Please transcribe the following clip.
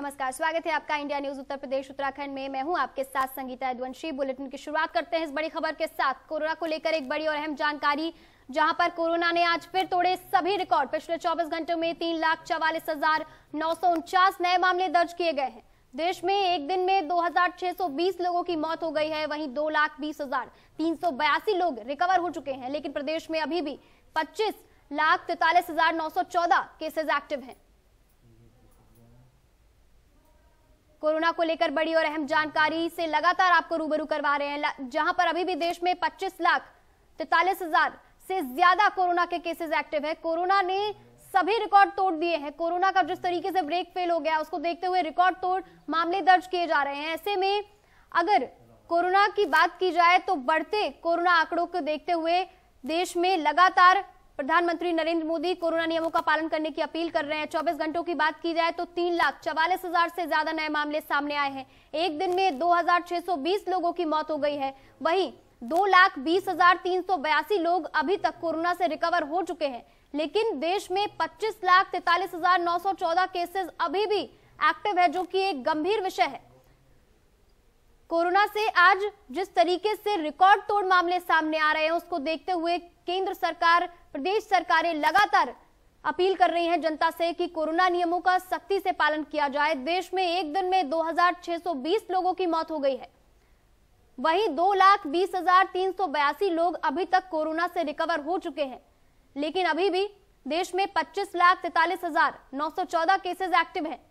नमस्कार स्वागत है आपका इंडिया न्यूज उत्तर प्रदेश उत्तराखंड में मैं हूं आपके साथ संगीता यदवंशी बुलेटिन की शुरुआत करते हैं इस बड़ी खबर के साथ कोरोना को लेकर एक बड़ी और अहम जानकारी जहां पर कोरोना ने आज फिर तोड़े सभी रिकॉर्ड पिछले 24 घंटों में तीन लाख चवालीस हजार नौ सौ उनचास नए मामले दर्ज किए गए हैं देश में एक दिन में 2,620 लोगों की मौत हो गई है वहीं दो लाख बीस हजार तीन सौ बयासी लोग रिकवर हो चुके हैं लेकिन प्रदेश में अभी भी पच्चीस लाख तैतालीस हजार नौ सौ चौदह केसेज एक्टिव हैं कोरोना को लेकर बड़ी और अहम जानकारी से लगातार आपको रूबरू करवा रहे हैं जहां पर अभी भी देश में 25 लाख तैतालीस हजार से ज्यादा कोरोना के केसेस एक्टिव है कोरोना ने सभी रिकॉर्ड तोड़ दिए हैं कोरोना का जिस तरीके से ब्रेक फेल हो गया उसको देखते हुए रिकॉर्ड तोड़ मामले दर्ज किए जा रहे हैं ऐसे में अगर कोरोना की बात की जाए तो बढ़ते कोरोना आंकड़ों को देखते हुए देश में लगातार प्रधानमंत्री नरेंद्र मोदी कोरोना नियमों का पालन करने की अपील कर रहे हैं 24 घंटों की बात की जाए तो तीन लाख चवालीस हजार से ज्यादा नए मामले सामने आए हैं एक दिन में 2620 लोगों की मौत हो गई है वहीं दो लाख बीस हजार तीन सौ बयासी लोग अभी तक कोरोना से रिकवर हो चुके हैं लेकिन देश में पच्चीस लाख तैतालीस हजार नौ सौ चौदह केसेज अभी भी एक्टिव है जो की एक गंभीर विषय है कोरोना से आज जिस तरीके से रिकॉर्ड तोड़ मामले सामने आ रहे हैं उसको देखते हुए केंद्र सरकार प्रदेश सरकारें लगातार अपील कर रही हैं जनता से कि कोरोना नियमों का सख्ती से पालन किया जाए देश में एक दिन में 2620 लोगों की मौत हो गई है वहीं दो लाख बीस हजार तीन सौ बयासी लोग अभी तक कोरोना से रिकवर हो चुके हैं लेकिन अभी भी देश में पच्चीस लाख तैतालीस हजार नौ सौ चौदह केसेज एक्टिव हैं